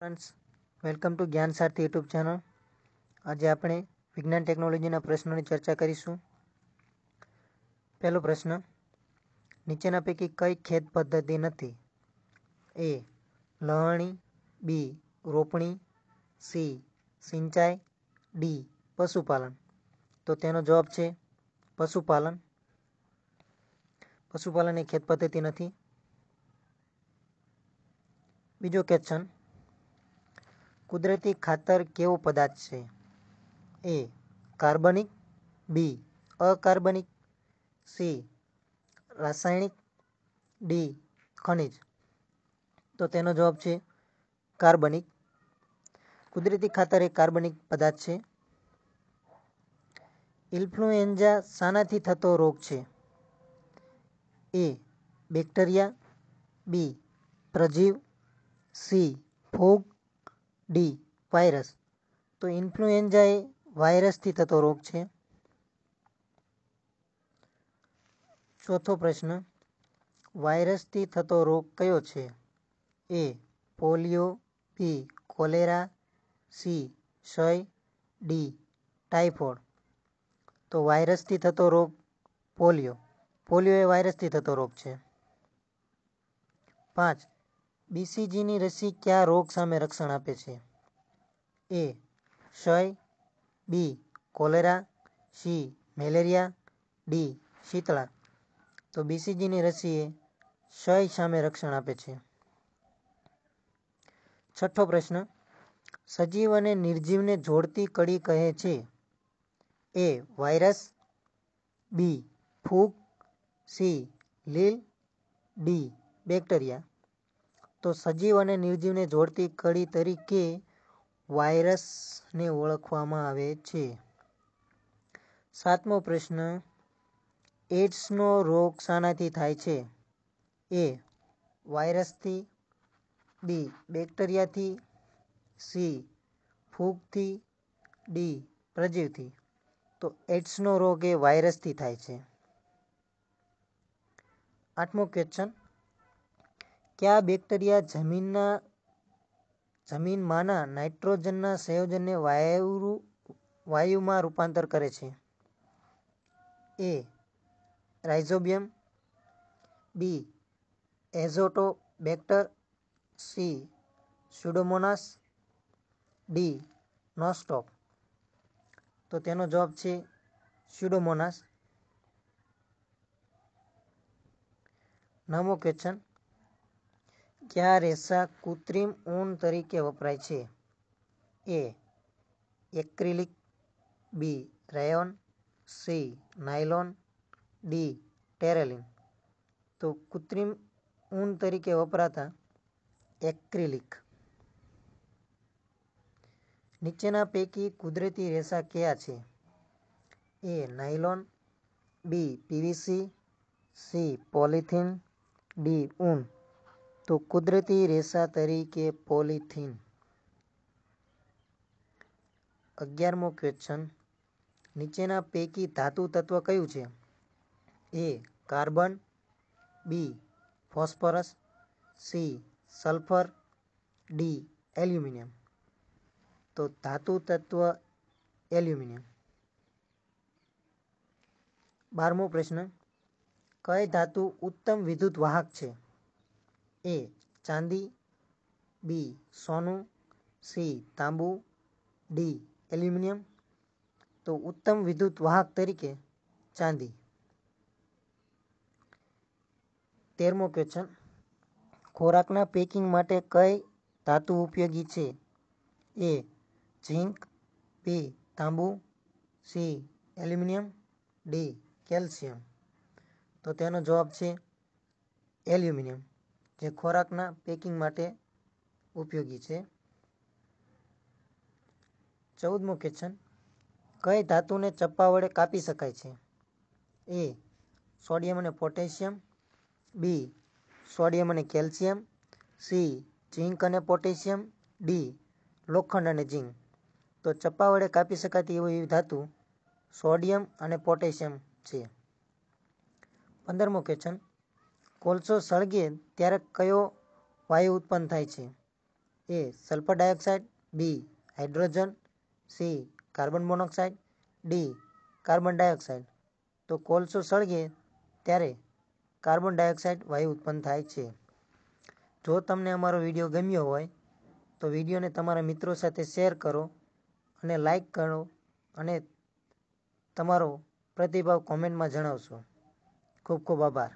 friends welcome to જ્ઞાન સારથી YouTube channel આજે આપણે વિજ્ઞાન ટેકનોલોજીના પ્રશ્નોની ચર્ચા કરીશું પહેલો પ્રશ્ન નીચેના પૈકી કઈ ખેત પદ્ધતિ નથી એ લહણી બી રોપણી સી સિંચાઈ ડી પશુપાલન તો તેનો જવાબ છે પશુપાલન પશુપાલન એ ખેત પદ્ધતિ નથી બીજો ક્વેશ્ચન કુદરતી ખાતર કેવો પદાર્થ છે એ કાર્બનિક બી અકાર્બનિક સી રાસાયણિક ડી ખનિજ તો તેનો જવાબ છે કાર્બનિક કુદરતી ખાતર એ કાર્બનિક પદાર્થ છે ઇન્ફ્લુએન્ઝા શાનાથી થતો રોગ છે એ બેક્ટેરિયા બી પ્રજીવ સી ફૂગ ડી વાયરસ તો ઇન્ફ્લુએન્ઝા એ વાયરસથી થતો રોગ છે ચોથો પ્રશ્ન વાયરસથી થતો રોગ કયો છે A polio B cholera C ક્ષય ડી ટાઈફોઈડ તો વાયરસથી થતો રોગ પોલિયો પોલિયો એ વાયરસથી થતો રોગ છે પાંચ બીસીજીની રસી કયા રોગ સામે રક્ષણ આપે છે એ ક્ષય B cholera C malaria D શીતળા તો બીસીજીની રસી એ ક્ષય સામે રક્ષણ આપે છે છઠ્ઠો પ્રશ્ન સજીવ અને નિર્જીવને જોડતી કડી કહે છે એ વાયરસ બી ફૂગ સી લીલ ડી બેક્ટેરિયા તો સજીવ અને નિર્જીવને જોડતી કડી તરીકે વાયરસને ઓળખવામાં આવે છે સાતમો પ્રશ્ન એડ્સનો રોગ શાનાથી થાય છે એ વાયરસથી બી બેક્ટેરિયાથી સી ફૂગથી ડી પ્રજીવથી તો એડ્સનો રોગ એ વાયરસથી થાય છે આઠમો ક્વેશ્ચન કયા બેક્ટેરિયા જમીનના જમીનમાંના નાઇટ્રોજનના સંયોજનને વાયુમાં રૂપાંતર કરે છે A rhizobium B azotobacter C pseudomonas D nostoc તો તેનો જવાબ છે સ્યુડોમોનાસ નવમો ક્વેશ્ચન કયા રેસા કૃત્રિમ ઊન તરીકે વપરાય છે A acrylic B rayon C nylon D terylene તો કૃત્રિમ ઊન તરીકે વપરાતા એક્રિલિક નીચેના પૈકી કુદરતી રેસા કયા છે A nylon B PVC C polythene D ઊન તો કુદરતી રેસા તરીકે પોલિથીન અગિયારમો ક્વેશ્ચન નીચેના પૈકી ધાતુ તત્વ કયું છે A carbon B phosphorus C sulphur D aluminium તો ધાતુ તત્વ એલ્યુમિનિયમ બારમો પ્રશ્ન કઈ ધાતુ ઉત્તમ વિદ્યુત વાહક છે એ ચાંદી બી સોનું સી તાંબુ ડી એલ્યુમિનિયમ તો ઉત્તમ વિદ્યુત વાહક તરીકે ચાંદી તેરમો ક્વેશ્ચન ખોરાકના પેકિંગ માટે કઈ ધાતુ ઉપયોગી છે એ ઝીંક બી તાંબુ સી એલ્યુમિનિયમ ડી કેલ્શિયમ તો તેનો જવાબ છે એલ્યુમિનિયમ જે ખોરાકના પેકિંગ માટે ઉપયોગી છે ચૌદમું ક્વેશ્ચન કઈ ધાતુને ચપ્પા વડે કાપી શકાય છે એ સોડિયમ અને પોટેશિયમ બી સોડિયમ અને કેલ્શિયમ સી ઝીંક અને પોટેશિયમ ડી લોખંડ અને ઝીંક તો ચપ્પા વડે કાપી શકાતી એવી ધાતુ સોડિયમ અને પોટેશિયમ છે પંદરમો ક્વેશ્ચન કોલસો સળગે ત્યારે કયો વાયુ ઉત્પન્ન થાય છે A sulphur dioxide B hydrogen C carbon monoxide D carbon dioxide તો કોલસો સળગે ત્યારે કાર્બન ડાયોક્સાઇડ વાયુ ઉત્પન્ન થાય છે જો તમને અમારો વિડીયો ગમ્યો હોય તો વિડીયોને તમારા મિત્રો સાથે શેર કરો અને લાઈક કરો અને તમારો પ્રતિભાવ કોમેન્ટમાં જણાવશો ખૂબ ખૂબ આભાર